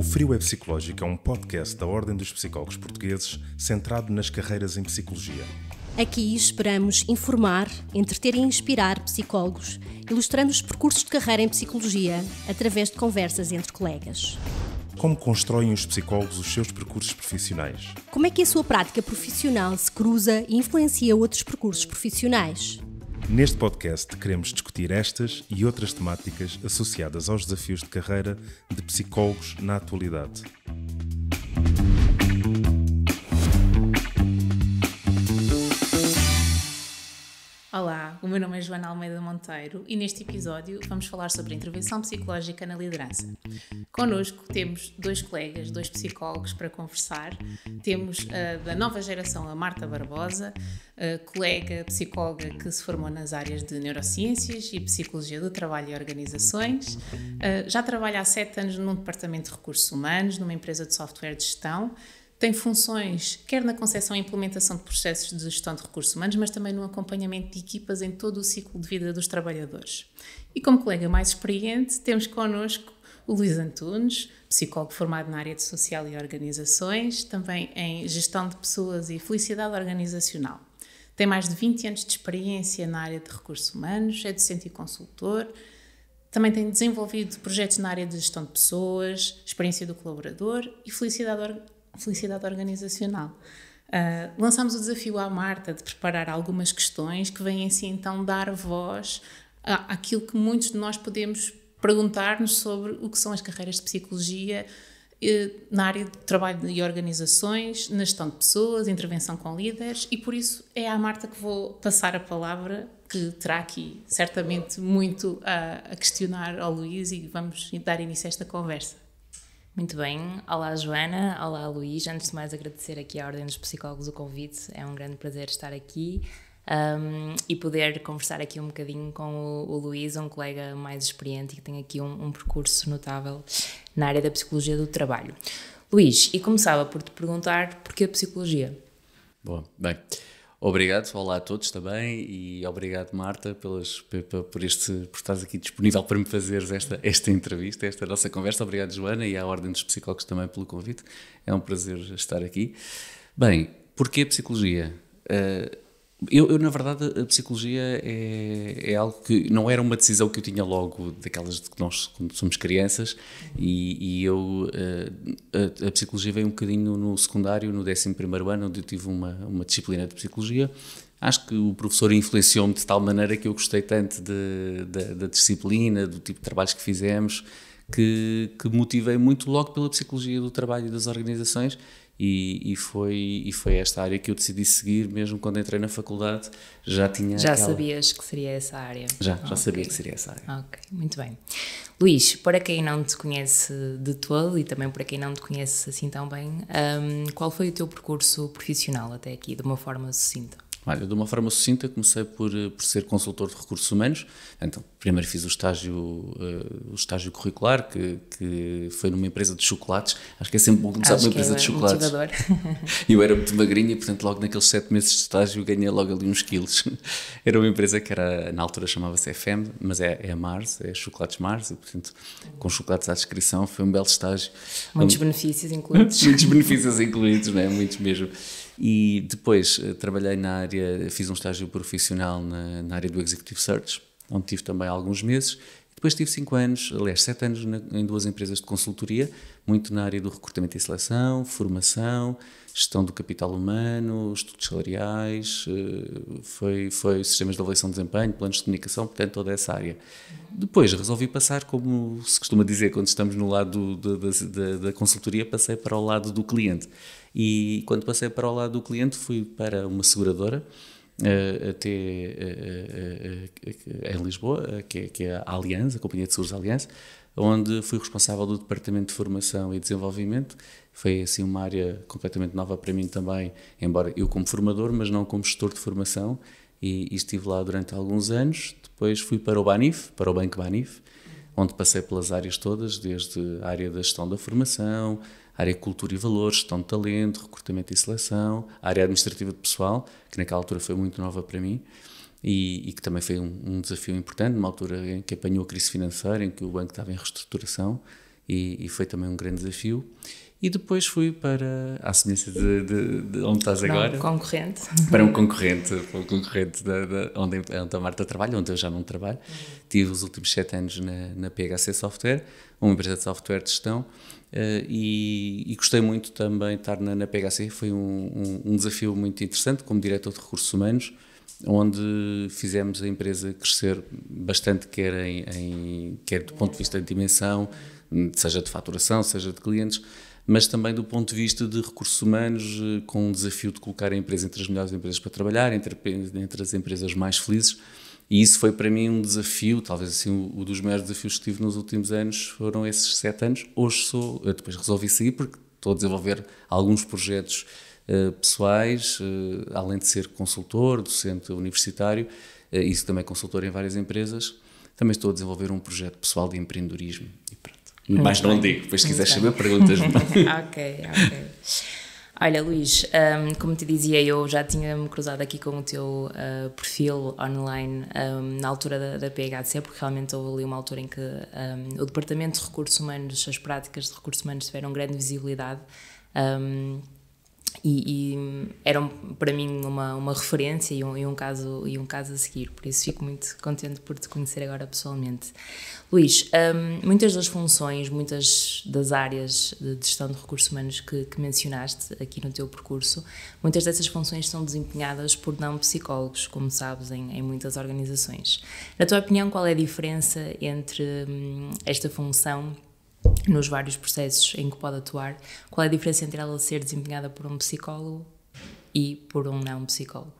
O Frio é Psicológico é um podcast da Ordem dos Psicólogos Portugueses centrado nas carreiras em psicologia. Aqui esperamos informar, entreter e inspirar psicólogos, ilustrando os percursos de carreira em psicologia através de conversas entre colegas. Como constroem os psicólogos os seus percursos profissionais? Como é que a sua prática profissional se cruza e influencia outros percursos profissionais? Neste podcast queremos discutir estas e outras temáticas associadas aos desafios de carreira de psicólogos na atualidade. Olá, o meu nome é Joana Almeida Monteiro e neste episódio vamos falar sobre a intervenção psicológica na liderança. Connosco temos dois colegas, dois psicólogos para conversar. Temos uh, da nova geração a Marta Barbosa, uh, colega psicóloga que se formou nas áreas de neurociências e psicologia do trabalho e organizações. Uh, já trabalha há sete anos num departamento de recursos humanos, numa empresa de software de gestão tem funções, quer na concessão e implementação de processos de gestão de recursos humanos, mas também no acompanhamento de equipas em todo o ciclo de vida dos trabalhadores. E como colega mais experiente, temos connosco o Luís Antunes, psicólogo formado na área de social e organizações, também em gestão de pessoas e felicidade organizacional. Tem mais de 20 anos de experiência na área de recursos humanos, é docente e consultor, também tem desenvolvido projetos na área de gestão de pessoas, experiência do colaborador e felicidade organizacional felicidade organizacional. Uh, o desafio à Marta de preparar algumas questões que vêm assim então dar voz à, àquilo que muitos de nós podemos perguntar-nos sobre o que são as carreiras de psicologia eh, na área de trabalho e organizações, na gestão de pessoas, intervenção com líderes e por isso é à Marta que vou passar a palavra que terá aqui certamente muito a, a questionar ao Luís e vamos dar início a esta conversa. Muito bem, olá Joana, olá Luís. Antes de mais agradecer aqui à Ordem dos Psicólogos o convite, é um grande prazer estar aqui um, e poder conversar aqui um bocadinho com o, o Luís, um colega mais experiente e que tem aqui um, um percurso notável na área da psicologia do trabalho. Luís, e começava por te perguntar porquê a psicologia? Bom, bem, Obrigado, olá a todos também e obrigado Marta pelas, por, este, por estares aqui disponível para me fazeres esta, esta entrevista, esta nossa conversa. Obrigado Joana e à Ordem dos Psicólogos também pelo convite. É um prazer estar aqui. Bem, porquê a psicologia? Uh, eu, eu, na verdade, a psicologia é, é, algo que não era uma decisão que eu tinha logo, daquelas de que nós quando somos crianças, e, e eu. Eh, a, a, psicologia veio um bocadinho no secundário, no 11 ano, onde eu tive uma, uma disciplina de psicologia. Acho que o professor influenciou-me de tal maneira que eu gostei tanto de, de, da disciplina, do tipo de trabalhos que fizemos, que, que motivei muito logo pela psicologia do trabalho e das organizações e, e, foi, e foi esta área que eu decidi seguir, mesmo quando entrei na faculdade, já tinha. Já aquela... sabias que seria essa área? Já, já okay. sabia que seria essa área. Ok, muito bem. Luís, para quem não te conhece de todo e também para quem não te conhece assim tão bem, um, qual foi o teu percurso profissional até aqui, de uma forma sucinta? Olha, de uma forma sucinta, comecei por, eh, por ser consultor de recursos humanos. Então, primeiro fiz o estágio, uh, o estágio curricular, que, que foi numa empresa de chocolates. Acho que é sempre bom começar numa empresa é de né? chocolates. eu era muito magrinha, portanto, logo naqueles sete meses de estágio ganhei logo ali uns quilos. Era uma empresa que era, na altura chamava-se FM, mas é, é a Mars, é Chocolates Mars, e portanto, com chocolates à descrição, foi um belo estágio. Muitos um, benefícios incluídos. muitos benefícios incluídos, não é? Muitos mesmo. E depois eh, trabalhei na área, fiz um estágio profissional na, na área do Executive Search, onde tive também alguns meses. Depois tive cinco anos, aliás, sete anos na, em duas empresas de consultoria, muito na área do recrutamento e seleção, formação, gestão do capital humano, estudos salariais, eh, foi, foi sistemas de avaliação de desempenho, planos de comunicação, portanto, toda essa área. Depois resolvi passar, como se costuma dizer quando estamos no lado do, da, da consultoria, passei para o lado do cliente. E quando passei para o lado do cliente, fui para uma seguradora. Uh, até uh, uh, em Lisboa, que é, que é a Aliança, a Companhia de Seguros Aliança, onde fui responsável do Departamento de Formação e Desenvolvimento. Foi assim uma área completamente nova para mim também, embora eu como formador, mas não como gestor de formação, e, e estive lá durante alguns anos. Depois fui para o Banif, para o Banco Banif, onde passei pelas áreas todas, desde a área da gestão da formação, área cultura e valores, gestão de talento, recrutamento e seleção, área administrativa de pessoal, que naquela altura foi muito nova para mim e, e que também foi um, um, desafio importante, numa altura em que apanhou a crise financeira, em que o banco estava em reestruturação e, e foi também um grande desafio. E depois fui para, a semelhança de, de, de onde estás não, agora. concorrente. Para um concorrente, para um concorrente da, da, onde, onde a Marta trabalha, onde eu já não trabalho. Uhum. Tive os últimos sete anos na, na PHC Software, uma empresa de software de gestão, uh, e, e, gostei muito também de estar na, na PHC. Foi um, um, um, desafio muito interessante como diretor de recursos humanos, onde fizemos a empresa crescer bastante, quer, em, em quer do ponto de vista de dimensão, seja de faturação, seja de clientes mas também do ponto de vista de recursos humanos, eh, com o desafio de colocar a empresa entre as melhores empresas para trabalhar, entre, entre as empresas mais felizes. E isso foi para mim um desafio, talvez assim um dos maiores desafios que tive nos últimos anos foram esses sete anos. Hoje sou, depois resolvi sair porque estou a desenvolver alguns projetos uh, pessoais, uh, além de ser consultor, docente universitário, uh, isso também é consultor em várias empresas. Também estou a desenvolver um projeto pessoal de empreendedorismo muito mas não digo, depois se quiser quiseres saber, perguntas-me. ok, ok. Olha, Luís, um, como te dizia, eu já tinha-me cruzado aqui com o teu uh, perfil online um, na altura da, da, PHC, porque realmente houve ali uma altura em que um, o Departamento de Recursos Humanos, as práticas de Recursos Humanos tiveram grande visibilidade. Um, e, e, eram para mim uma, uma referência e um, e um, caso, e um caso a seguir, por isso fico muito contente por te conhecer agora pessoalmente. Luís, um, muitas das funções, muitas das áreas de gestão de recursos humanos que, que, mencionaste aqui no teu percurso, muitas dessas funções são desempenhadas por não psicólogos, como sabes, em, em muitas organizações. Na tua opinião, qual é a diferença entre hum, esta função? nos vários processos em que pode atuar, qual é a diferença entre ela ser desempenhada por um psicólogo e por um não psicólogo?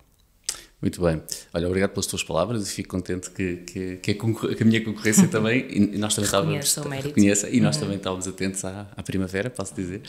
Muito bem. Olha, obrigado pelas tuas palavras e fico contente que, que, que, a, concor que a, minha concorrência também, e nós também estávamos, reconheça, e nós uhum. também estávamos atentos à, à primavera, posso dizer,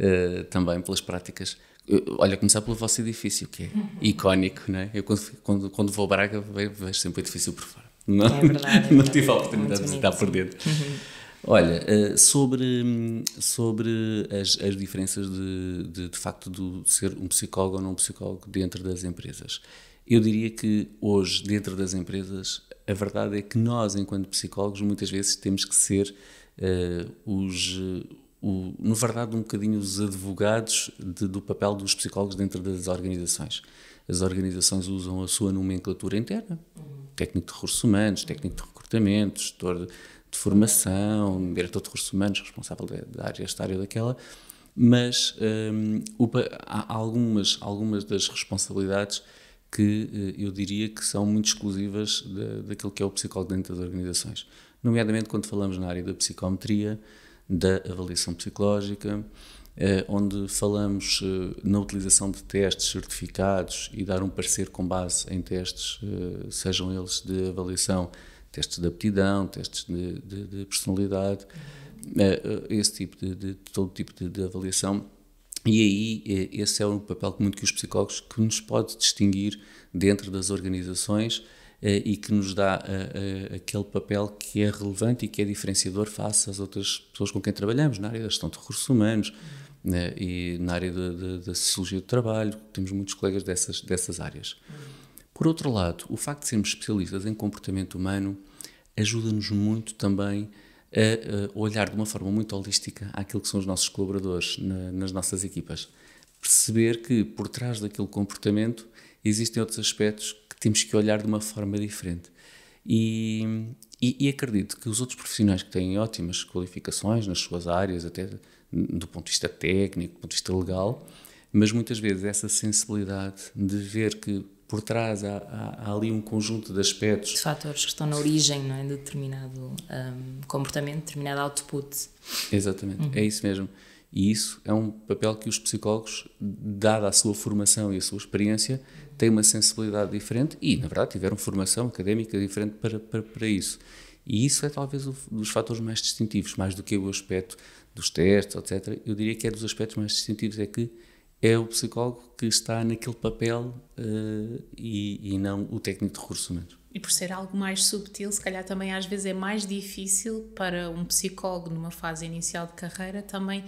uh, também pelas práticas. Uh, olha, começar pelo vosso edifício, que é uhum. icónico, não é? Eu quando, quando, quando vou a Braga vejo sempre o edifício por fora. Não, é verdade, é verdade. não é tive a oportunidade de visitar por dentro. Uhum. Olha, eh, sobre, sobre as, as diferenças de, de, de facto de ser um psicólogo ou não um psicólogo dentro das empresas. Eu diria que hoje, dentro das empresas, a verdade é que nós, enquanto psicólogos, muitas vezes temos que ser uh, os. O, no verdade, um bocadinho os advogados de, do papel dos psicólogos dentro das organizações. As organizações usam a sua nomenclatura interna, uhum. técnico de recursos humanos, técnico de recrutamento, gestor de, de formação, diretor de recursos humanos, responsável da área, esta área ou daquela, mas um, há algumas, algumas das responsabilidades que eh, eu diria que são muito exclusivas daquilo que é o psicólogo dentro das organizações, nomeadamente quando falamos na área da psicometria, da avaliação psicológica, eh, onde falamos eh, na utilização de testes certificados e dar um parecer com base em testes, sejam eles de avaliação testes de aptidão, testes de, de, de personalidade, eh, eh, esse tipo de, de todo tipo de, avaliação. E aí eh, esse é um papel muito que os psicólogos que nos pode distinguir dentro das organizações e que nos dá aquele papel que é relevante e que é diferenciador face às outras pessoas com quem trabalhamos na área da gestão de recursos humanos né, e na área da sociologia do trabalho, temos muitos colegas dessas, dessas áreas. Por outro lado, o facto de sermos especialistas em comportamento humano ajuda-nos muito também a, eh, olhar de uma forma muito holística aquilo que são os nossos colaboradores na, nas nossas equipas. Perceber que por trás daquele comportamento existem outros aspectos que temos que olhar de uma forma diferente. E, e, e, acredito que os outros profissionais que têm ótimas qualificações nas suas áreas, até do ponto de vista técnico, do ponto de vista legal, mas muitas vezes essa sensibilidade de ver que por trás há, há, há, ali um conjunto de aspectos. De fatores que estão na origem não é? de determinado um, comportamento, determinado output. Exatamente, uhum. é isso mesmo. E isso é um papel que os psicólogos, dada a sua formação e a sua experiência, têm uma sensibilidade diferente e, na verdade, tiveram formação académica diferente para, para, para isso. E isso é talvez um dos fatores mais distintivos, mais do que o aspecto dos testes, etc. Eu diria que é dos aspectos mais distintivos, é que é o psicólogo que está naquele papel uh, e, e, não o técnico de recursos humanos. E por ser algo mais subtil, se calhar também às vezes é mais difícil para um psicólogo numa fase inicial de carreira também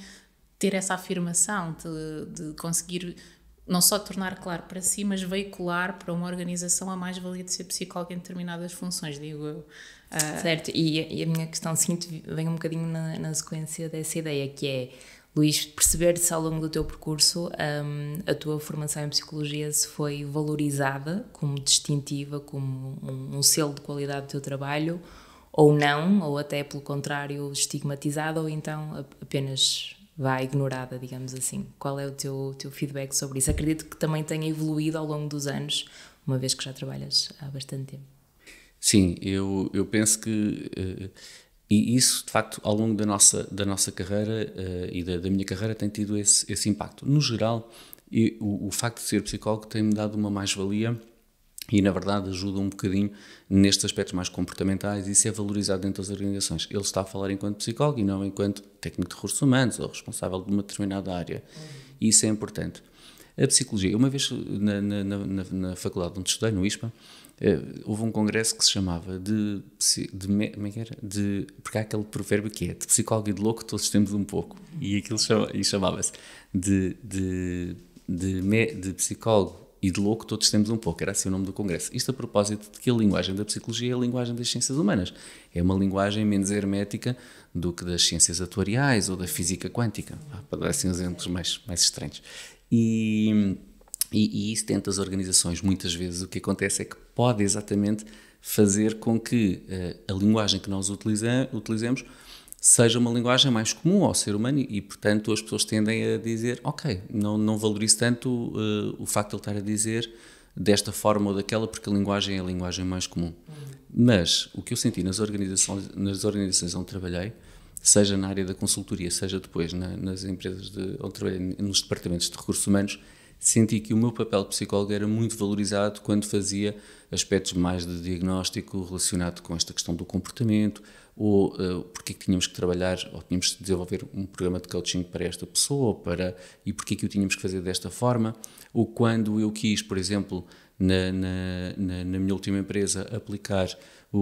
ter essa afirmação de, de conseguir não só tornar claro para si, mas veicular para uma organização a mais-valia de ser psicólogo em determinadas funções, digo eu. Uh... Certo, e, e, a minha questão seguinte vem um bocadinho na, na sequência dessa ideia, que é Luís, perceber se ao longo do teu percurso um, a tua formação em psicologia se foi valorizada como distintiva, como um, um selo de qualidade do teu trabalho, ou não, ou até pelo contrário, estigmatizada, ou então apenas vá ignorada, digamos assim. Qual é o teu, teu feedback sobre isso? Acredito que também tenha evoluído ao longo dos anos, uma vez que já trabalhas há bastante tempo. Sim, eu, eu penso que uh, e isso, de facto, ao longo da nossa, da nossa carreira uh, e da, da, minha carreira tem tido esse, esse impacto. No geral, e o, o facto de ser psicólogo tem-me dado uma mais-valia e, na verdade, ajuda um bocadinho nestes aspectos mais comportamentais e isso é valorizado dentro das organizações. Ele está a falar enquanto psicólogo e não enquanto técnico de recursos humanos ou responsável de uma determinada área. E isso é importante. A psicologia, uma vez na, na, na, na faculdade onde estudei, no ISPA, eh, houve um congresso que se chamava de, de, como é que era? de. Porque há aquele provérbio que é de psicólogo e de louco todos temos um pouco. E aquilo chama, chamava-se de, de, de, de, de psicólogo e de louco todos temos um pouco, era assim o nome do congresso. Isto a propósito de que a linguagem da psicologia é a linguagem das ciências humanas. É uma linguagem menos hermética do que das ciências atuariais ou da física quântica, ah, para dar assim exemplos mais, mais estranhos. E e, e, isso tenta as organizações, muitas vezes, o que acontece é que pode exatamente fazer com que uh, a linguagem que nós utilizamos seja uma linguagem mais comum ao ser humano e, portanto, as pessoas tendem a dizer: Ok, não, não valorizo tanto uh, o facto de ele estar a dizer desta forma ou daquela, porque a linguagem é a linguagem mais comum. Mas o que eu senti nas organizações, nas organizações onde trabalhei, seja na área da consultoria, seja depois na, nas empresas de, onde trabalhei, nos departamentos de recursos humanos, senti que o meu papel de psicólogo era muito valorizado quando fazia aspectos mais de diagnóstico relacionado com esta questão do comportamento ou uh, porque é que tínhamos que trabalhar ou tínhamos que desenvolver um programa de coaching para esta pessoa para e porque é que o tínhamos que fazer desta forma ou quando eu quis, por exemplo, na, na, na, minha última empresa aplicar o,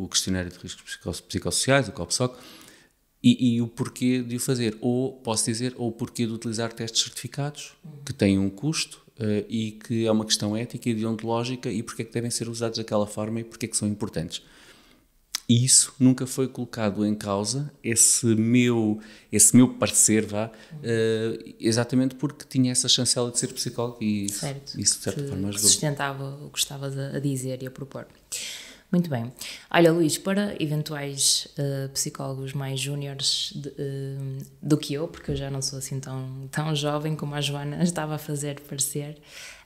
o, o questionário de riscos psicossociais, o COPSOC, e, e, o porquê de o fazer. Ou posso dizer, ou o porquê de utilizar testes certificados, que têm um custo uh, e que é uma questão ética e deontológica e porquê é que devem ser usados daquela forma e porquê é que são importantes. E isso nunca foi colocado em causa, esse meu, esse meu parecer, vá, uh, exatamente porque tinha essa chancela de ser psicólogo e certo, isso, de certa forma, ajudou. sustentava o que estavas a dizer e a propor. Muito bem. Olha, Luís, para eventuais uh, psicólogos mais júniores uh, do que eu, porque eu já não sou assim tão, tão jovem como a Joana estava a fazer parecer,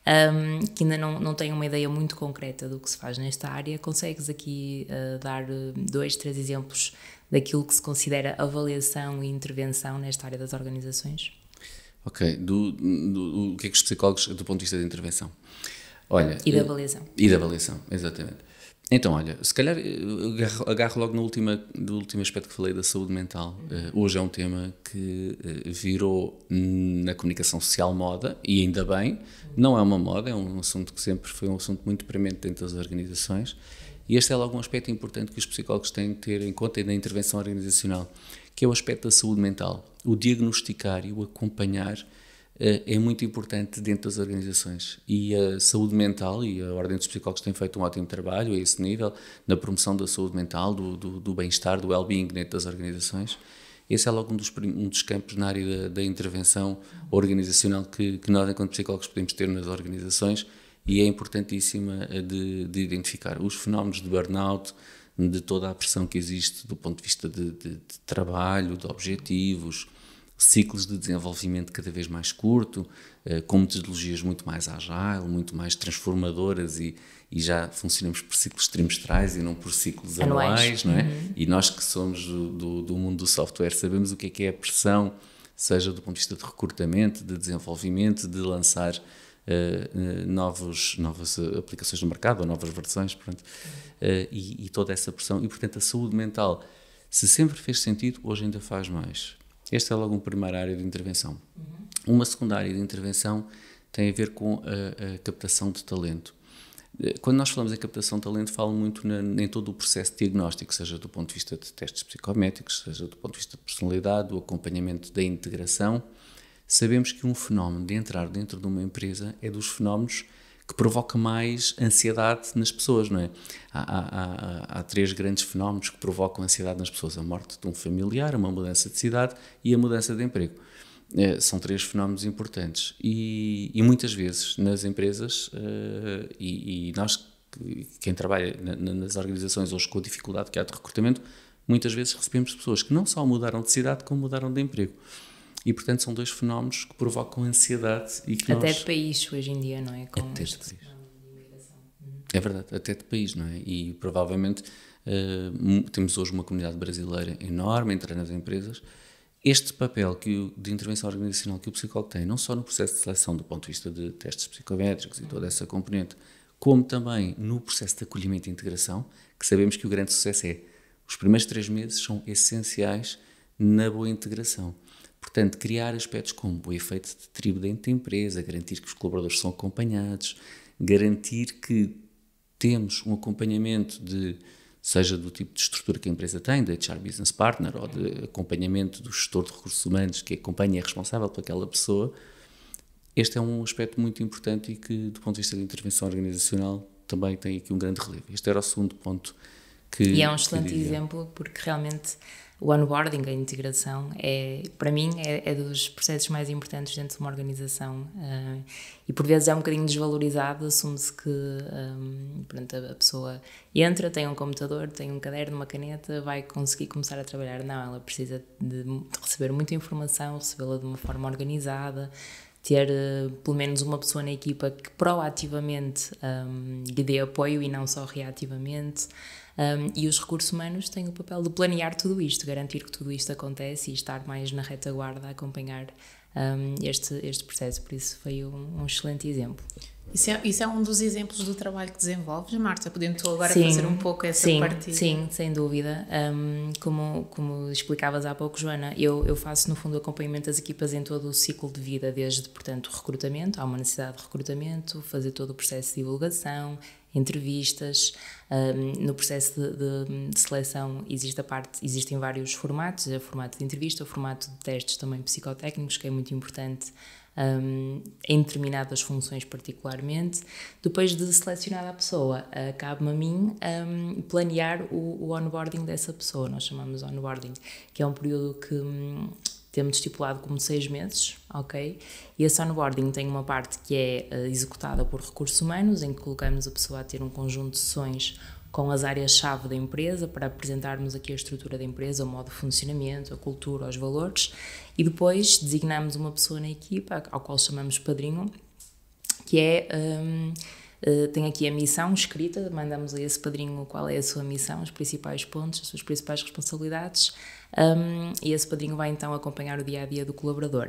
um, ehm, que ainda não, não têm uma ideia muito concreta do que se faz nesta área, consegues aqui uh, dar dois, três exemplos daquilo que se considera avaliação e intervenção nesta área das organizações? Ok, do, do, do que é que os psicólogos, do ponto de vista da intervenção? Olha, e da avaliação. E da avaliação, exatamente. Então, olha, se calhar eh, agarro, agarro logo no, última, no último aspecto que falei da saúde mental. Uh, hoje é um tema que uh, virou na comunicação social moda, e ainda bem, uhum. não é uma moda, é um assunto que sempre foi um assunto muito premente dentro das organizações, e este é logo um aspecto importante que os psicólogos têm que ter em conta na intervenção organizacional, que é o aspecto da saúde mental, o diagnosticar e o acompanhar eh, é muito importante dentro das organizações. E a saúde mental, e a Ordem dos Psicólogos tem feito um ótimo trabalho a esse nível, na promoção da saúde mental, do, do, do bem-estar, do well-being dentro das organizações. Esse é logo um dos, um dos campos na área da, da intervenção organizacional que, que, nós, enquanto psicólogos, podemos ter nas organizações e é importantíssima de, de identificar os fenómenos de burnout, de toda a pressão que existe do ponto de vista de, de, de trabalho, de objetivos, ciclos de desenvolvimento cada vez mais curto, eh, com metodologias muito mais agile, muito mais transformadoras e, e já funcionamos por ciclos trimestrais e não por ciclos anuais, anuais não é? Uhum. E nós que somos do, do, do, mundo do software sabemos o que é que é a pressão, seja do ponto de vista de recrutamento, de desenvolvimento, de lançar uh, novos, novas aplicações no mercado, ou novas versões, pronto, uh, e, e toda essa pressão. E, portanto, a saúde mental, se sempre fez sentido, hoje ainda faz mais este é logo uma primeira área de intervenção. Uhum. Uma segunda área de intervenção tem a ver com a, a, captação de talento. Eh, quando nós falamos em captação de talento, falo muito na, em todo o processo diagnóstico, seja do ponto de vista de testes psicométricos, seja do ponto de vista de personalidade, do acompanhamento da integração. Sabemos que um fenómeno de entrar dentro de uma empresa é dos fenómenos que provoca mais ansiedade nas pessoas, não é? Há, há, há, há, três grandes fenómenos que provocam ansiedade nas pessoas: a morte de um familiar, uma mudança de cidade e a mudança de emprego. É, são três fenómenos importantes. E, e muitas vezes nas empresas, uh, e, e, nós, quem trabalha na, nas organizações hoje com a dificuldade que há de recrutamento, muitas vezes recebemos pessoas que não só mudaram de cidade, como mudaram de emprego. E, portanto, são dois fenómenos que provocam ansiedade e que Até nós... de país hoje em dia, não é? Com até de país. Uhum. É verdade, até de país, não é? E provavelmente uh, temos hoje uma comunidade brasileira enorme, entre as empresas. Este papel que, de intervenção organizacional que o psicólogo tem, não só no processo de seleção do ponto de vista de testes psicométricos e toda essa componente, como também no processo de acolhimento e integração, que sabemos que o grande sucesso é os primeiros três meses são essenciais na boa integração. Portanto, criar aspectos como o efeito de tribo dentro da empresa, garantir que os colaboradores são acompanhados, garantir que temos um acompanhamento de seja do tipo de estrutura que a empresa tem, de HR Business Partner ou de acompanhamento do gestor de recursos humanos que acompanha e é responsável por aquela pessoa, este é um aspecto muito importante e que, do ponto de vista da intervenção organizacional, também tem aqui um grande relevo. Este era o segundo ponto que. E é um excelente exemplo, porque realmente o onboarding, a integração, é, para mim é, é dos processos mais importantes dentro de uma organização uh, e por vezes é um bocadinho desvalorizado, assume-se que um, eh, pronto, a pessoa entra, tem um computador, tem um caderno, uma caneta, vai conseguir começar a trabalhar. Não, ela precisa de, de receber muita informação, recebê-la de uma forma organizada, ter uh, pelo menos uma pessoa na equipa que proativamente um, lhe dê apoio e não só reativamente. Um, e os recursos humanos têm o papel de planear tudo isto, garantir que tudo isto acontece e estar mais na retaguarda a acompanhar um, este, este processo. Por isso, foi um, um excelente exemplo. Isso é, isso é, um dos exemplos do trabalho que desenvolves, Marta? Podendo tu agora sim, fazer um pouco essa sim, Sim, sem dúvida. Um, como, como explicavas há pouco, Joana, eu, eu faço no fundo acompanhamento das equipas em todo o ciclo de vida, desde, portanto, recrutamento, há uma necessidade de recrutamento, fazer todo o processo de divulgação, entrevistas. Um, no processo de, de, de, seleção existe a parte, existem vários formatos, o é formato de entrevista, o formato de testes também psicotécnicos, que é muito importante um, em determinadas funções particularmente. Depois de selecionada a pessoa, uh, cabe-me a mim um, planear o, o, onboarding dessa pessoa, nós chamamos onboarding, que é um período que hum, temos estipulado como seis meses, ok? E esse onboarding tem uma parte que é eh, executada por recursos humanos, em que colocamos a pessoa a ter um conjunto de sessões com as áreas-chave da empresa para apresentarmos aqui a estrutura da empresa, o modo de funcionamento, a cultura, os valores e depois designamos uma pessoa na equipa, ao qual chamamos padrinho, que é. Um, Uh, eh, tem aqui a missão escrita, mandamos a esse padrinho qual é a sua missão, os principais pontos, as suas principais responsabilidades, um, e esse padrinho vai então acompanhar o dia a dia do colaborador.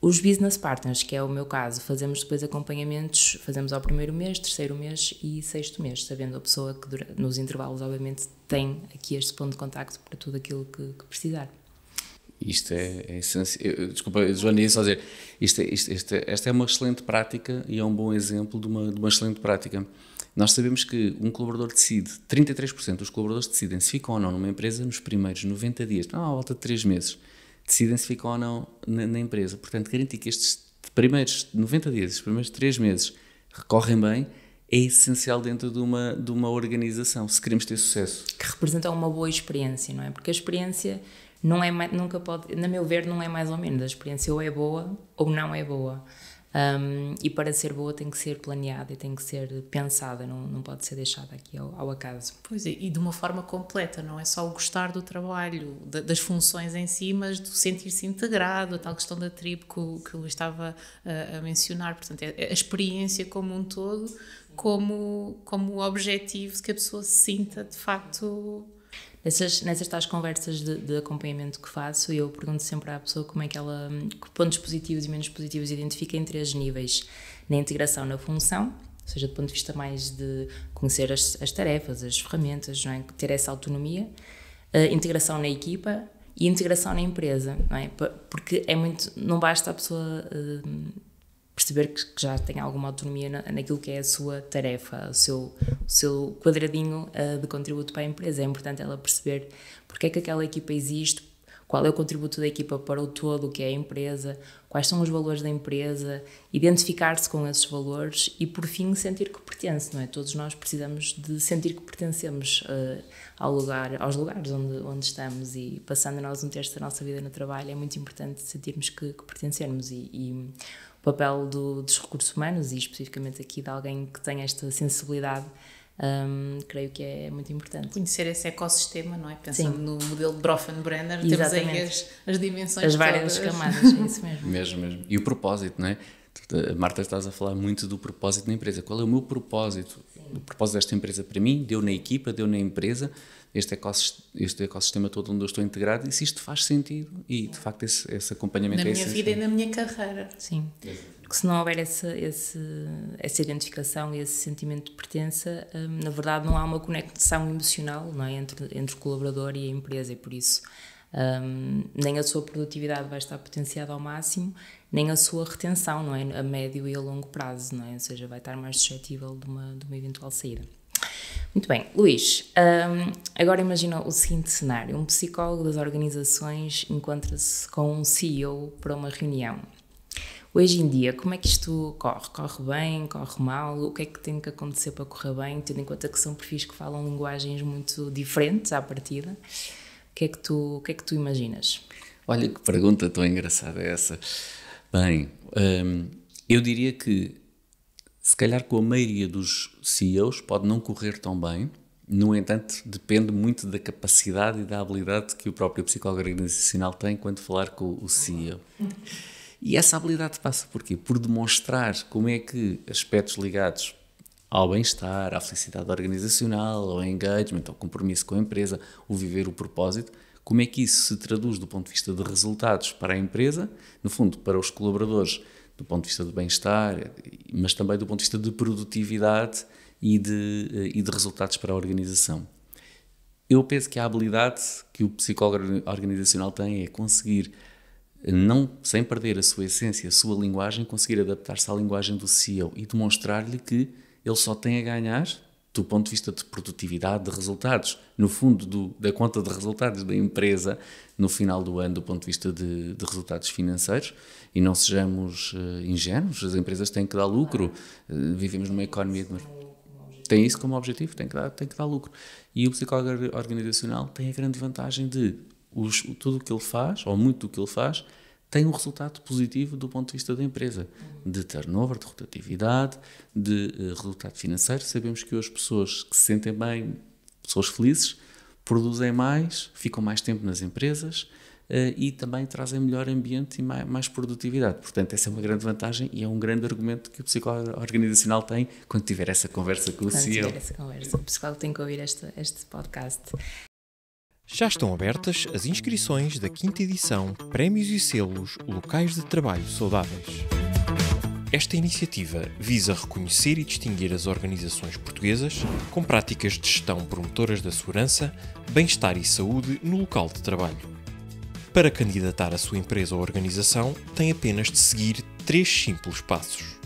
Os business partners, que é o meu caso, fazemos depois acompanhamentos, fazemos ao primeiro mês, terceiro mês e sexto mês, sabendo a pessoa que nos intervalos, obviamente, tem aqui este ponto de contacto para tudo aquilo que, que precisar. Isto é, é essencial. Desculpa, Joana, ia só dizer, isto, é, isto, isto é, esta é uma excelente prática e é um bom exemplo de uma, de uma excelente prática. Nós sabemos que um colaborador decide, 33% dos colaboradores decidem se ficam ou não numa empresa nos primeiros 90 dias, não, à volta de 3 meses, decidem se ficam ou não na, na empresa. Portanto, garantir que estes primeiros 90 dias, estes primeiros 3 meses recorrem bem, é essencial dentro de uma, de uma organização, se queremos ter sucesso. Que representa uma boa experiência, não é? Porque a experiência não é nunca pode, na meu ver, não é mais ou menos. A experiência ou é boa ou não é boa. Um, e para ser boa tem que ser planeada e tem que ser pensada, não, não pode ser deixada aqui ao, ao acaso. Pois é, e de uma forma completa, não é só o gostar do trabalho, de, das funções em si, mas do sentir-se integrado, a tal questão da tribo que, que eu estava a, a mencionar, portanto, é, é a experiência como um todo, como, como objetivo que a pessoa se sinta de facto nessas, nessas tais conversas de, de acompanhamento que faço, eu pergunto sempre à pessoa como é que ela, que pontos positivos e menos positivos identifica em três níveis: na integração na função, ou seja, do ponto de vista mais de conhecer as, as tarefas, as ferramentas, não é? ter essa autonomia, eh, integração na equipa e integração na empresa, não é? Porque é muito, não basta a pessoa eh, perceber que, já tem alguma autonomia na, naquilo que é a sua tarefa, o seu, o seu quadradinho ah, de contributo para a empresa. É importante ela perceber porque é que aquela equipa existe, qual é o contributo da equipa para o todo, que é a empresa, quais são os valores da empresa, identificar-se com esses valores e, por fim, sentir que pertence, não é? Todos nós precisamos de sentir que pertencemos uh, ao lugar, aos lugares onde, onde estamos e, passando nós um terço da nossa vida no trabalho, é muito importante sentirmos que, que e, e o papel do, dos recursos humanos e especificamente aqui de alguém que tem esta sensibilidade um, creio que é muito importante. Conhecer esse ecossistema, não é? Pensando Sim. no modelo de Brofenbrenner, Exatamente. temos aí as, as dimensões As várias todas. camadas, é isso mesmo. mesmo, mesmo. E o propósito, não é? Marta, estás a falar muito do propósito da empresa. Qual é o meu propósito? Sim. O propósito desta empresa para mim, deu na equipa, deu na empresa, este ecossistema, este ecossistema todo onde eu estou integrado e se isto faz sentido. E, de facto, esse, esse acompanhamento na é Na minha vida e na minha carreira. Sim. É porque se não houver essa, esse, essa identificação e esse sentimento de pertença, hum, na verdade não há uma conexão emocional é? entre, entre o colaborador e a empresa, e por isso hum, nem a sua produtividade vai estar potenciada ao máximo, nem a sua retenção não é? a médio e a longo prazo, não é? ou seja, vai estar mais suscetível de uma, de uma eventual saída. Muito bem, Luís, hum, agora imagina o seguinte cenário: um psicólogo das organizações encontra-se com um CEO para uma reunião Hoje em dia, como é que isto corre? Corre bem? Corre mal? O que é que tem que acontecer para correr bem, tendo em conta que são perfis que falam linguagens muito diferentes à partida? O que é que tu, o que é que tu imaginas? Olha que pergunta tão engraçada é essa. Bem, hum, eu diria que se calhar com a maioria dos CEOs pode não correr tão bem. No entanto, depende muito da capacidade e da habilidade que o próprio psicólogo organizacional tem quando falar com o CEO. E essa habilidade passa por quê? Por demonstrar como é que aspectos ligados ao bem-estar, à felicidade organizacional, ao engagement, ao compromisso com a empresa, o viver o propósito, como é que isso se traduz do ponto de vista de resultados para a empresa, no fundo, para os colaboradores, do ponto de vista do bem-estar, mas também do ponto de vista de produtividade e de, eh, e de resultados para a organização. Eu penso que a habilidade que o psicólogo organizacional tem é conseguir não sem perder a sua essência, a sua linguagem, conseguir adaptar-se à linguagem do CEO e demonstrar-lhe que ele só tem a ganhar do ponto de vista de produtividade, de resultados, no fundo do, da conta de resultados da empresa no final do ano, do ponto de vista de, de resultados financeiros, e não sejamos uh, ingênuos, as empresas têm que dar lucro, uh, vivemos numa economia de... Tem isso como objetivo, tem que, dar, tem que dar lucro. E o psicólogo organizacional tem a grande vantagem de os, tudo o que ele faz, ou muito do que ele faz, tem um resultado positivo do ponto de vista da empresa, de turnover, de rotatividade, de uh, resultado financeiro. Sabemos que hoje pessoas que se sentem bem, pessoas felizes, produzem mais, ficam mais tempo nas empresas uh, e também trazem melhor ambiente e mais, mais, produtividade. Portanto, essa é uma grande vantagem e é um grande argumento que o psicólogo organizacional tem quando tiver essa conversa com quando o CEO. Quando tiver essa conversa, o psicólogo tem que ouvir este, este podcast. Já estão abertas as inscrições da quinta edição Prémios e Selos Locais de Trabalho Saudáveis. Esta iniciativa visa reconhecer e distinguir as organizações portuguesas com práticas de gestão promotoras da segurança, bem-estar e saúde no local de trabalho. Para candidatar a sua empresa ou organização, tem apenas de seguir três simples passos.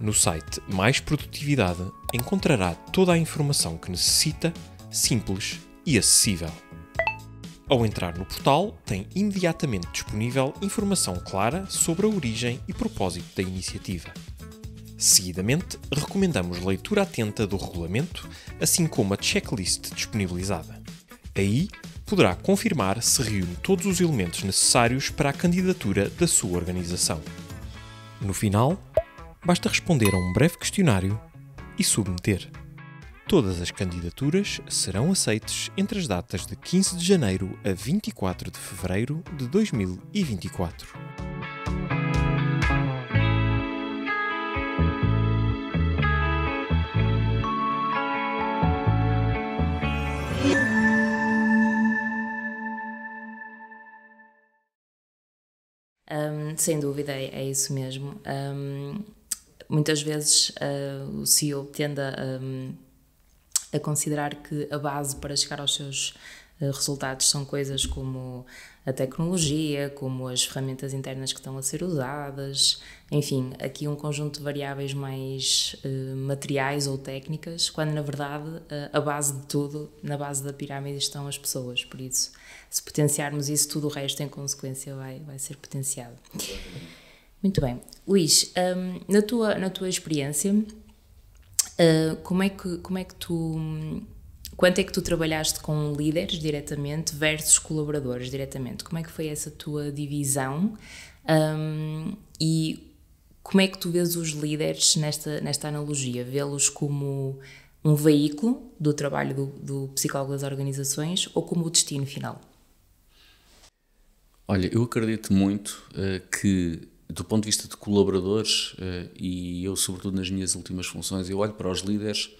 No site Mais Produtividade encontrará toda a informação que necessita, simples e acessível. Ao entrar no portal, tem imediatamente disponível informação clara sobre a origem e propósito da iniciativa. Seguidamente, recomendamos leitura atenta do regulamento, assim como a checklist disponibilizada. Aí, poderá confirmar se reúne todos os elementos necessários para a candidatura da sua organização. No final, basta responder a um breve questionário e submeter. Todas as candidaturas serão aceites entre as datas de 15 de janeiro a 24 de fevereiro de 2024. Um, sem dúvida, é, é isso mesmo. Um, muitas vezes uh, o CEO tende a. Um, a considerar que a base para chegar aos seus eh, resultados são coisas como a tecnologia, como as ferramentas internas que estão a ser usadas, enfim, aqui um conjunto de variáveis mais eh, materiais ou técnicas, quando na verdade a, eh, a base de tudo, na base da pirâmide, estão as pessoas. Por isso, se potenciarmos isso, tudo o resto em consequência vai, vai ser potenciado. Muito bem. Luís, ehm, na, tua, na tua experiência, ah, como, é que, como é que tu. Quanto é que tu trabalhaste com líderes diretamente versus colaboradores diretamente? Como é que foi essa tua divisão? Um, e como é que tu vês os líderes nesta, nesta analogia? Vê-los como um veículo do trabalho do, do psicólogo das organizações ou como o destino final? Olha, eu acredito muito uh, que do ponto de vista de colaboradores, eh, e eu, sobretudo nas minhas últimas funções, eu olho para os líderes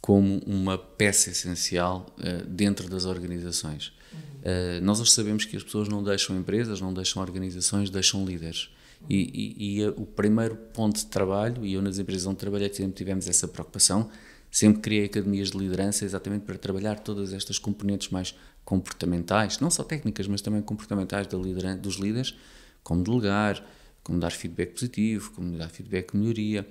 como uma peça essencial eh, dentro das organizações. Uhum. Eh, nós sabemos que as pessoas não deixam empresas, não deixam organizações, deixam líderes. Uhum. E, e, e, o primeiro ponto de trabalho, e eu nas empresas onde trabalhei sempre tivemos essa preocupação, sempre criei academias de liderança exatamente para trabalhar todas estas componentes mais comportamentais, não só técnicas, mas também comportamentais da liderança, dos líderes, como delegar, como dar feedback positivo, como dar feedback melhoria,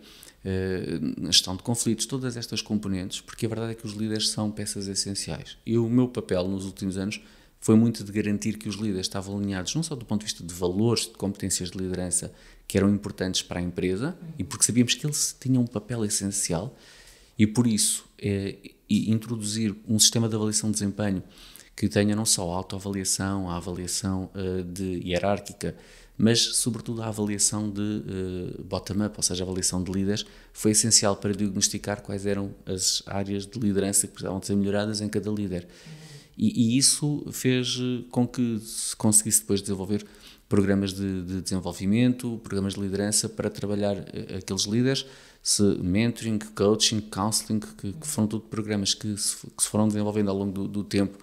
uh, gestão de conflitos, todas estas componentes, porque a verdade é que os líderes são peças essenciais. E o meu papel nos últimos anos foi muito de garantir que os líderes estavam alinhados, não só do ponto de vista de valores, de competências de liderança que eram importantes para a empresa, e porque sabíamos que eles tinham um papel essencial, e por isso é, e introduzir um sistema de avaliação de desempenho que tenha não só a autoavaliação, a avaliação uh, de hierárquica, mas sobretudo a avaliação de uh, bottom-up, ou seja, a avaliação de líderes, foi essencial para diagnosticar quais eram as áreas de liderança que precisavam de ser melhoradas em cada líder. E, e isso fez eh, com que se conseguisse depois desenvolver programas de, de, desenvolvimento, programas de liderança para trabalhar aqueles líderes, se mentoring, coaching, counseling, que, que foram tudo programas que se, que se foram desenvolvendo ao longo do, do tempo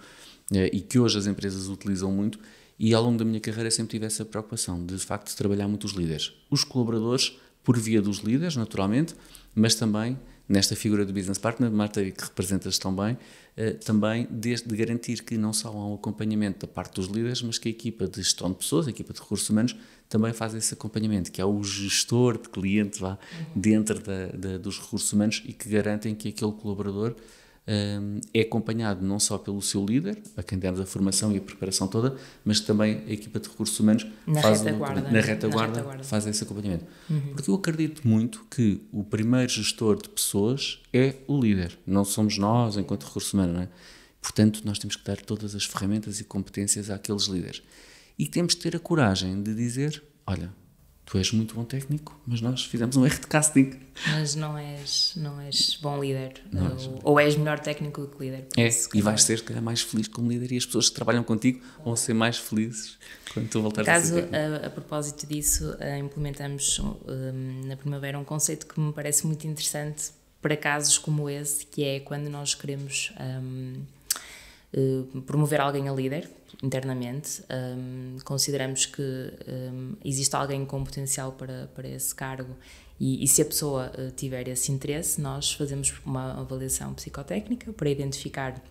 eh, e que hoje as empresas utilizam muito. E ao longo da minha carreira sempre tive essa preocupação de, de facto, de trabalhar muito os líderes. Os colaboradores, por via dos líderes, naturalmente, mas também nesta figura do business partner, Marta, que representas tão bem, eh, também desde de garantir que não só há um acompanhamento da parte dos líderes, mas que a equipa de gestão de pessoas, a equipa de recursos humanos, também faz esse acompanhamento, que é o gestor de cliente lá uhum. dentro da, da, dos recursos humanos e que garantem que aquele colaborador é acompanhado não só pelo seu líder, a quem demos a formação e a preparação toda, mas também a equipa de recursos humanos na faz retaguarda, na, retaguarda, na faz esse acompanhamento. Uhum. Porque eu acredito muito que o primeiro gestor de pessoas é o líder, não somos nós enquanto recursos humanos, não é? Portanto, nós temos que dar todas as ferramentas e competências àqueles líderes. E temos que ter a coragem de dizer: olha, tu és muito bom técnico, mas nós fizemos um erro de casting. Mas não és, não és bom líder. Ou, ou, és melhor técnico do que líder. É, e vais ser, calhar, mais feliz como líder e as pessoas que trabalham contigo vão ser mais felizes quando tu voltares Caso, a ser Caso, a, propósito disso, eh, implementamos eh, na primavera um conceito que me parece muito interessante para casos como esse, que é quando nós queremos... Um, eh, eh, promover alguém a líder internamente. Um, consideramos que um, existe alguém com potencial para, para esse cargo e, e se a pessoa eh, tiver esse interesse, nós fazemos uma avaliação psicotécnica para identificar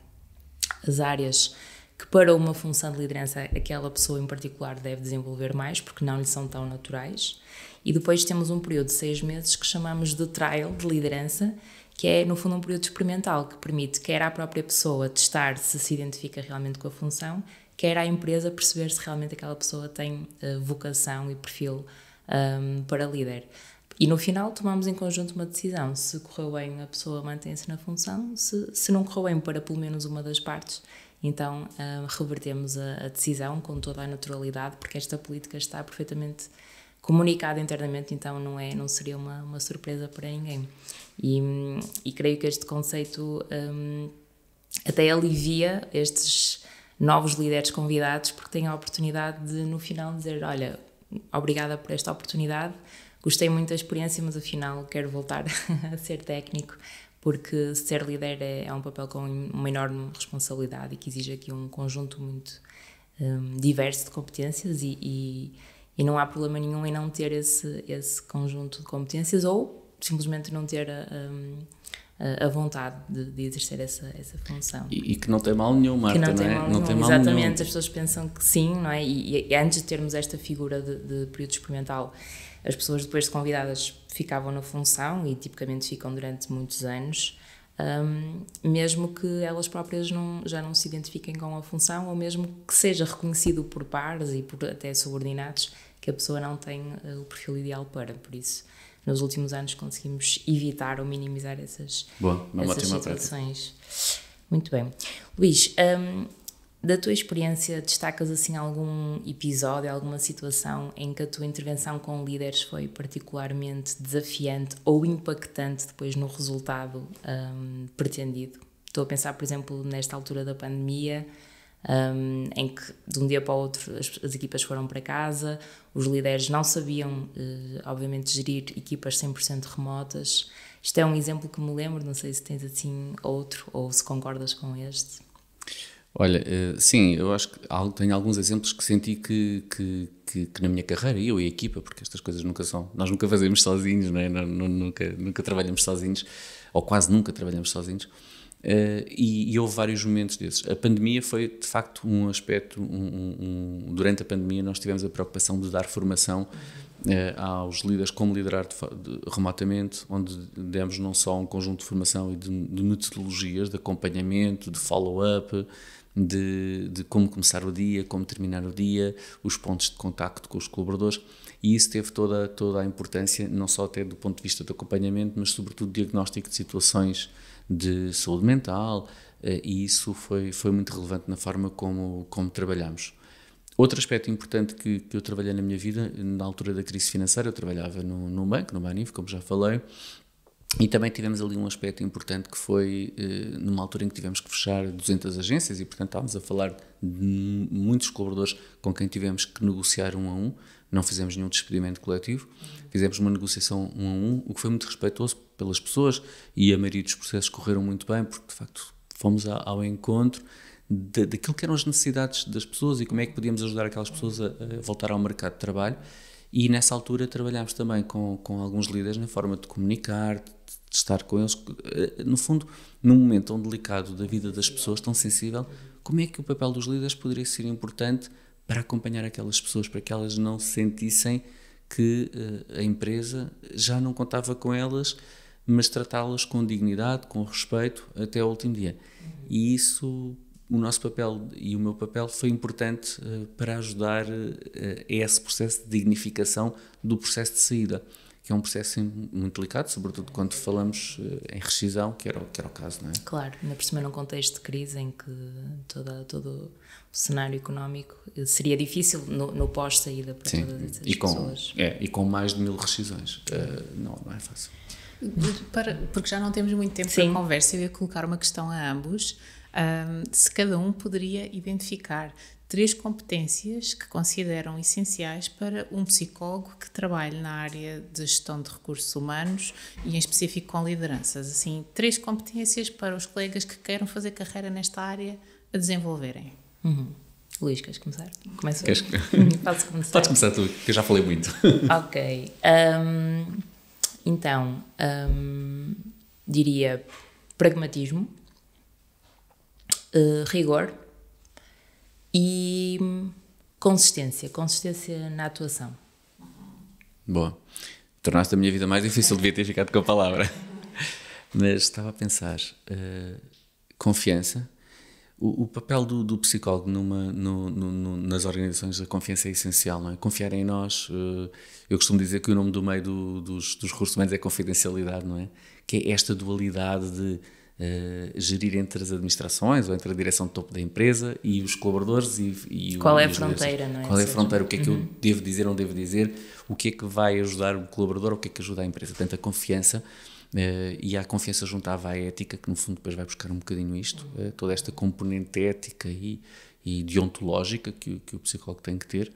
as áreas que para uma função de liderança aquela pessoa em particular deve desenvolver mais, porque não lhe são tão naturais. E depois temos um período de seis meses que chamamos de trial de liderança, que é, no fundo, um período experimental que permite quer à própria pessoa testar se se identifica realmente com a função, quer à empresa perceber se realmente aquela pessoa tem uh, vocação e perfil um, ehm, para líder. E no final tomamos em conjunto uma decisão. Se correu bem, a pessoa mantém-se na função. Se, se não correu bem para pelo menos uma das partes, então uh, revertemos a, a, decisão com toda a naturalidade, porque esta política está perfeitamente comunicado internamente, então não, é, não seria uma, uma surpresa para ninguém. E, e creio que este conceito um, até alivia estes novos líderes convidados, porque têm a oportunidade de, no final, dizer: Olha, obrigada por esta oportunidade, gostei muito da experiência, mas afinal quero voltar a ser técnico, porque ser líder é, é um papel com uma enorme responsabilidade e que exige aqui um conjunto muito um, diverso de competências e, e e não há problema nenhum em não ter esse, esse conjunto de competências ou simplesmente não ter a, a, a vontade de, de, exercer essa, essa função. E, e, que não tem mal nenhum, Marta, que não, tem é? Mal não tem mal Exatamente, nenhum. as pessoas pensam que sim, não é? E, e antes de termos esta figura de, de período experimental, as pessoas depois de convidadas ficavam na função e tipicamente ficam durante muitos anos. Um, mesmo que elas próprias não, já não se identifiquem com a função, ou mesmo que seja reconhecido por pares e por até subordinados que a pessoa não tem eh, o perfil ideal para. Por isso, nos últimos anos conseguimos evitar ou minimizar essas, essas situações. Prática. Muito bem. Luís, um, da tua experiência, destacas assim algum episódio, alguma situação em que a tua intervenção com líderes foi particularmente desafiante ou impactante depois no resultado um, pretendido? Estou a pensar, por exemplo, nesta altura da pandemia, um, em que de um dia para o outro as, as equipas foram para casa, os líderes não sabiam, eh, obviamente, gerir equipas 100% remotas. Isto é um exemplo que me lembro, não sei se tens assim outro ou se concordas com este. Olha, eh, sim, eu acho que tenho alguns exemplos que senti que, que, que, que, na minha carreira, eu e a equipa, porque estas coisas nunca são, nós nunca fazemos sozinhos, não é? Nunca, nunca trabalhamos sozinhos, ou quase nunca trabalhamos sozinhos. Uh, e, e, houve vários momentos desses. A pandemia foi, de facto, um aspecto. Um, um, durante a pandemia, nós tivemos a preocupação de dar formação uh, aos líderes como liderar de, de, remotamente, onde demos não só um conjunto de formação e de, de metodologias de acompanhamento, de follow-up. De, como começar o dia, como terminar o dia, os pontos de contacto com os colaboradores, e isso teve toda, toda a importância, não só até do ponto de vista do acompanhamento, mas sobretudo diagnóstico de situações de saúde mental, eh, e isso foi, foi muito relevante na forma como, como trabalhamos. Outro aspecto importante que, que, eu trabalhei na minha vida, na altura da crise financeira, eu trabalhava no, no banco, no Banif, como já falei, e também tivemos ali um aspecto importante que foi eh, numa altura em que tivemos que fechar 200 agências e, portanto, estávamos a falar de muitos colaboradores com quem tivemos que negociar um a um, não fizemos nenhum despedimento coletivo, fizemos uma negociação um a um, o que foi muito respeitoso pelas pessoas e a maioria dos processos correram muito bem, porque de facto fomos a, ao encontro de, daquilo que eram as necessidades das pessoas e como é que podíamos ajudar aquelas pessoas a, a voltar ao mercado de trabalho. E nessa altura trabalhámos também com, com alguns líderes na forma de comunicar, de, de estar com eles. Eh, no fundo, num momento tão delicado da vida das pessoas, tão sensível, como é que o papel dos líderes poderia ser importante para acompanhar aquelas pessoas, para que elas não sentissem que uh, a empresa já não contava com elas mas tratá-las com dignidade, com respeito, até o último dia. Uhum. E isso, o nosso papel e o meu papel foi importante uh, para ajudar uh, a esse processo de dignificação do processo de saída, que é um processo muito delicado, sobretudo quando falamos uh, em rescisão, que era, o, que era o caso, não é? Claro, ainda por cima num contexto de crise em que toda, todo o cenário económico seria difícil no, no pós-saída para Sim, todas essas e com, pessoas. É, e com mais de mil rescisões, não, não é fácil. Para, porque já não temos muito tempo Sim. para conversa, eu ia colocar uma questão a ambos. Um, se cada um poderia identificar três competências que consideram essenciais para um psicólogo que trabalhe na área de gestão de recursos humanos e em específico com lideranças. Assim, três competências para os colegas que queiram fazer carreira nesta área a desenvolverem. Uhum. Luís, queres começar? Começa. Queres... Uhum. Podes começar. Podes começar tu, que eu já falei muito. ok. Um então, hum, diria pragmatismo, uh, rigor e consistência, consistência na atuação. Boa. Tornaste a minha vida mais difícil, devia ter ficado com a palavra. Mas estava a pensar. Uh, confiança o, o papel do, do psicólogo numa, no, no, no, nas organizações da confiança é essencial, não é? Confiar em nós. Eh, eu costumo dizer que o nome do meio do, dos, dos recursos humanos é confidencialidade, não é? Que é esta dualidade de uh, gerir entre as administrações ou entre a direção de topo da empresa e os colaboradores e, e Qual o, é a fronteira, não é? Qual é a fronteira? O que é que uhum. eu devo dizer, não devo dizer? O que é que vai ajudar o colaborador? O que é que ajuda a empresa? Portanto, a confiança Uh, e a confiança juntava à ética, que no fundo depois vai buscar um bocadinho isto, uh, toda esta componente ética e, e deontológica que, que o psicólogo tem que ter.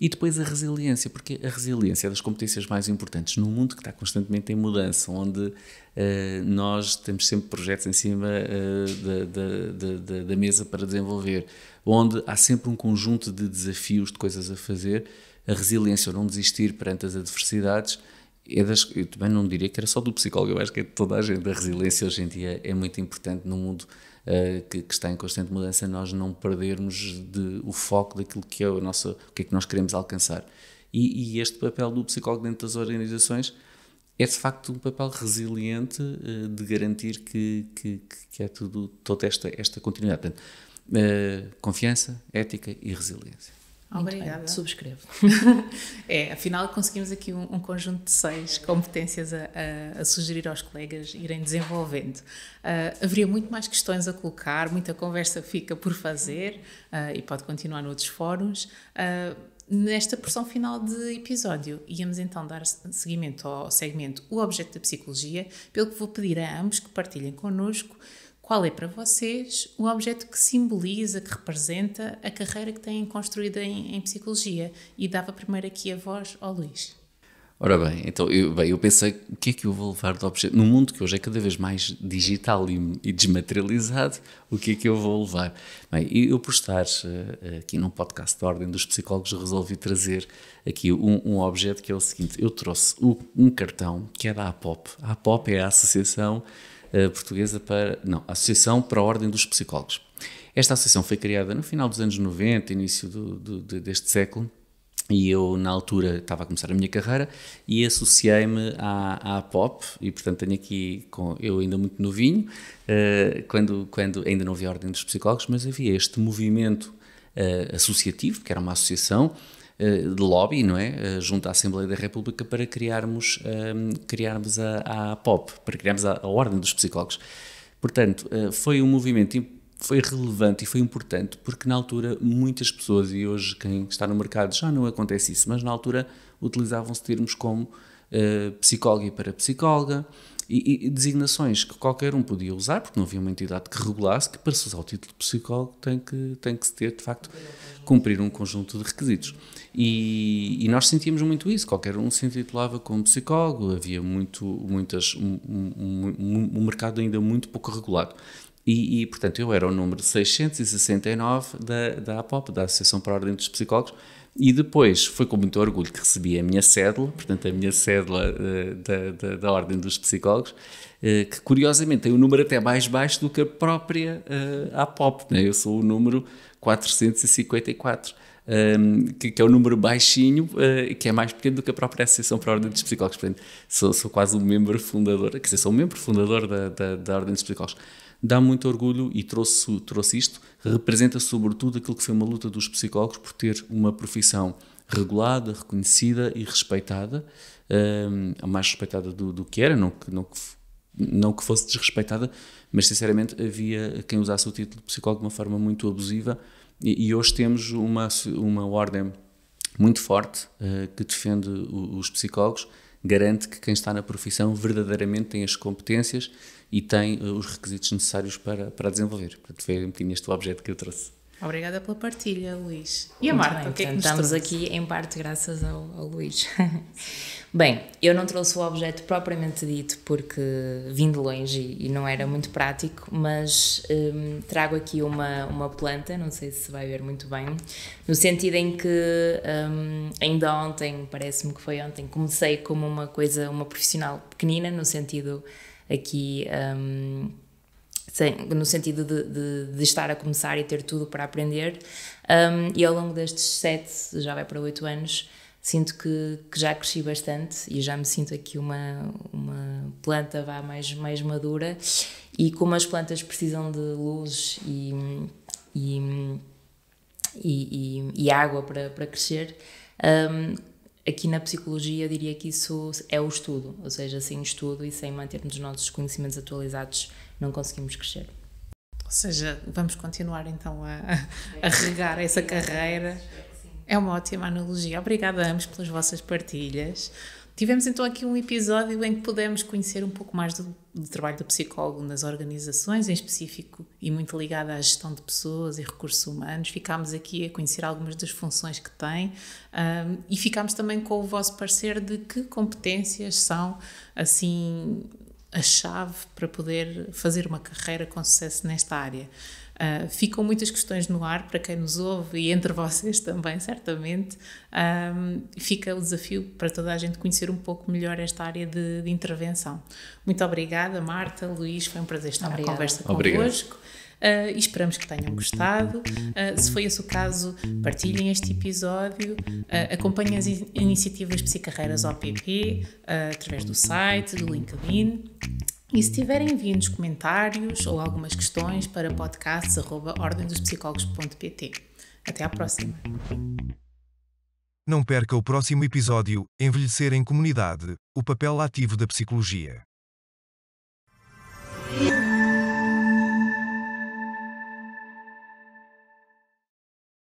E depois a resiliência, porque a resiliência é das competências mais importantes num mundo que está constantemente em mudança, onde uh, nós temos sempre projetos em cima da, da, da, da mesa para desenvolver, onde há sempre um conjunto de desafios, de coisas a fazer. A resiliência, ou não desistir perante as adversidades, é das, eu também não diria que era só do psicólogo, eu acho que é de toda a gente. A resiliência hoje em dia é muito importante no mundo uh, que, que, está em constante mudança, nós não perdermos de, o foco daquilo que é o, nosso, o que é que nós queremos alcançar. E, e, este papel do psicólogo dentro das organizações é de facto um papel resiliente uh, de garantir que, que, que é tudo, toda esta, esta continuidade. Portanto, uh, confiança, ética e resiliência. Obrigada. Bem, subscrevo. é, afinal conseguimos aqui um, um conjunto de seis competências a, a, a, sugerir aos colegas irem desenvolvendo. Uh, haveria muito mais questões a colocar, muita conversa fica por fazer uh, e pode continuar noutros fóruns. Uh, nesta porção final de episódio, íamos então dar seguimento ao segmento O Objeto da Psicologia, pelo que vou pedir a ambos que partilhem connosco qual é para vocês o objeto que simboliza, que representa a carreira que têm construída em, em, psicologia? E dava primeiro aqui a voz ao Luís. Ora bem, então, eu, bem, eu pensei, o que é que eu vou levar de objeto? Num mundo que hoje é cada vez mais digital e, e desmaterializado, o que é que eu vou levar? Bem, eu por estar eh, aqui num podcast da Ordem dos Psicólogos, resolvi trazer aqui um, um objeto que é o seguinte, eu trouxe um cartão que é da APOP. A APOP é a Associação eh, portuguesa para. Não, Associação para a Ordem dos Psicólogos. Esta associação foi criada no final dos anos 90, início do, do, de, deste século, e eu, na altura, estava a começar a minha carreira e associei-me à, à pop, e portanto tenho aqui, com, eu ainda muito novinho, uh, quando, quando ainda não havia Ordem dos Psicólogos, mas havia este movimento uh, associativo, que era uma associação, eh, de lobby, não é? Eh, junto à Assembleia da República para criarmos, ehm, criarmos a, a POP, para criarmos a, a Ordem dos Psicólogos. Portanto, eh, foi um movimento foi relevante e foi importante porque na altura muitas pessoas, e hoje quem está no mercado já não acontece isso, mas na altura utilizavam-se termos como uh, psicóloga e parapsicóloga, e, e, designações que qualquer um podia usar, porque não havia uma entidade que regulasse que para se usar o título de psicólogo tem que, tem que se ter, de facto, cumprir um conjunto de requisitos. E, e nós sentíamos muito isso, qualquer um se intitulava como psicólogo, havia muito, muitas, um, um, um, um mercado ainda muito pouco regulado. E, e, portanto, eu era o número 669 da, da APOP, da Associação para a Ordem dos Psicólogos, e depois foi com muito orgulho que recebi a minha cédula, portanto, a minha cédula uh, da, da, da, Ordem dos Psicólogos, uh, que curiosamente tem um número até mais baixo do que a própria uh, eh, APOP. Né? Eu sou o número 454. Um, ehm, que, que, é o um número baixinho, uh, que é mais pequeno do que a própria Associação para a Ordem dos Psicólogos. Portanto, sou, sou quase um membro fundador, quer dizer, sou um membro fundador da, da, da Ordem dos Psicólogos dá muito orgulho e trouxe, trouxe isto, representa sobretudo aquilo que foi uma luta dos psicólogos por ter uma profissão regulada, reconhecida e respeitada, um, eh, a mais respeitada do, do que era, não que, não, que, não que fosse desrespeitada, mas sinceramente havia quem usasse o título de psicólogo de uma forma muito abusiva e, e hoje temos uma, uma ordem muito forte uh, que defende o, os psicólogos, garante que quem está na profissão verdadeiramente tem as competências e tem eh, os requisitos necessários para, para desenvolver. Portanto, foi um bocadinho este o objeto que eu trouxe. Obrigada pela partilha, Luís. E a Marta, bem, o que é que Estamos trouxe? aqui em parte graças ao, ao Luís. Bem, eu não trouxe o objeto propriamente dito porque vim de longe e não era muito prático, mas hum, trago aqui uma, uma planta, não sei se vai ver muito bem, no sentido em que hum, ainda ontem, parece-me que foi ontem, comecei como uma coisa, uma profissional pequenina, no sentido aqui. Um, sem, no sentido de, de, de, estar a começar e ter tudo para aprender, um, e ao longo destes sete, já vai para oito anos, sinto que, que, já cresci bastante e já me sinto aqui uma, uma planta vá mais, mais madura e como as plantas precisam de luz e, e, e, e água para, para crescer, um, aqui na psicologia diria que isso é o estudo, ou seja, sem estudo e sem mantermos os nossos conhecimentos atualizados não conseguimos crescer. Ou seja, vamos continuar então a, a regar essa carreira. É uma ótima analogia. Obrigada a ambos pelas vossas partilhas. Tivemos então aqui um episódio em que pudemos conhecer um pouco mais do, do trabalho do psicólogo nas organizações, em específico, e muito ligado à gestão de pessoas e recursos humanos. Ficámos aqui a conhecer algumas das funções que tem um, e ficámos também com o vosso parecer de que competências são, assim, a chave para poder fazer uma carreira com sucesso nesta área. Uh, ficam muitas questões no ar para quem nos ouve e entre vocês também, certamente. Um, ah, fica o desafio para toda a gente conhecer um pouco melhor esta área de, de intervenção. Muito obrigada, Marta, Luís, foi um prazer estar obrigada. à conversa convosco. Obrigado. Ah, e esperamos que tenham gostado. Uh, se foi esse o caso, partilhem este episódio, uh, acompanhem as in iniciativas Psicarreiras OPP uh, através do site, do LinkedIn e se tiverem, vindo comentários ou algumas questões para podcasts.ordendospsicólogos.pt. Até à próxima! Não perca o próximo episódio, Envelhecer em Comunidade, o papel ativo da psicologia.